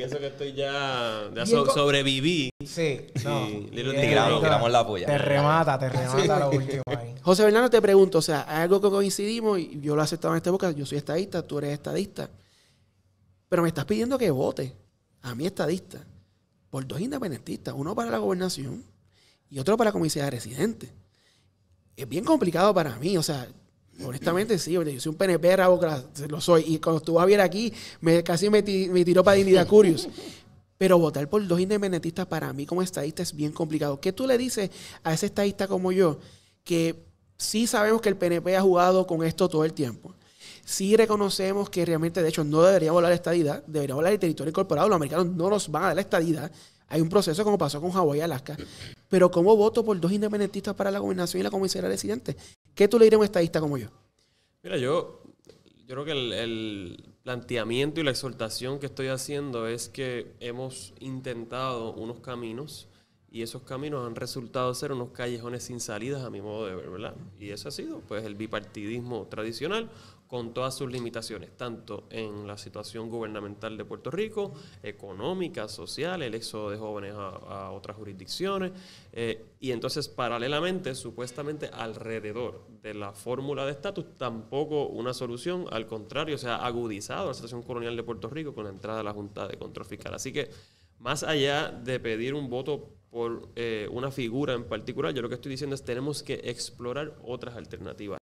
pienso que estoy ya. sobreviví. Sí, no. te la polla. Te remata, te remata lo último ahí. José Bernardo, te pregunto, o sea, algo que coincidimos y yo lo he aceptado en esta boca. Yo soy estadista, tú eres estadista. Pero me estás pidiendo que vote a mí estadista por dos independentistas, uno para la gobernación y otro para la Comisión de residentes. Es bien complicado para mí, o sea, Honestamente, sí, yo soy un PNP rabo, lo soy. Y cuando estuvo Javier aquí, me, casi me, tiró para Dignidad Curious. Pero votar por dos independentistas para mí como estadista es bien complicado. ¿Qué tú le dices a ese estadista como yo? Que sí sabemos que el PNP ha jugado con esto todo el tiempo. Sí reconocemos que realmente, de hecho, no debería volar la estadidad, Debería volar el territorio incorporado. Los americanos no nos van a dar la estadidad. Hay un proceso como pasó con Hawái y Alaska. Pero ¿cómo voto por dos independentistas para la gobernación y la comisaría residente? ¿Qué tú le dirías a un estadista como yo? Mira, yo, yo creo que el, el planteamiento y la exhortación que estoy haciendo es que hemos intentado unos caminos y esos caminos han resultado ser unos callejones sin salidas a mi modo de ver, ¿verdad? Y eso ha sido pues el bipartidismo tradicional con todas sus limitaciones, tanto en la situación gubernamental de Puerto Rico, económica, social, el éxodo de jóvenes a, otras jurisdicciones, eh, y entonces paralelamente, supuestamente alrededor de la fórmula de estatus, tampoco una solución, al contrario, se ha agudizado la situación colonial de Puerto Rico con la entrada de la Junta de Control Fiscal. Así que, más allá de pedir un voto por eh, una figura en particular. Yo lo que estoy diciendo es tenemos que explorar otras alternativas.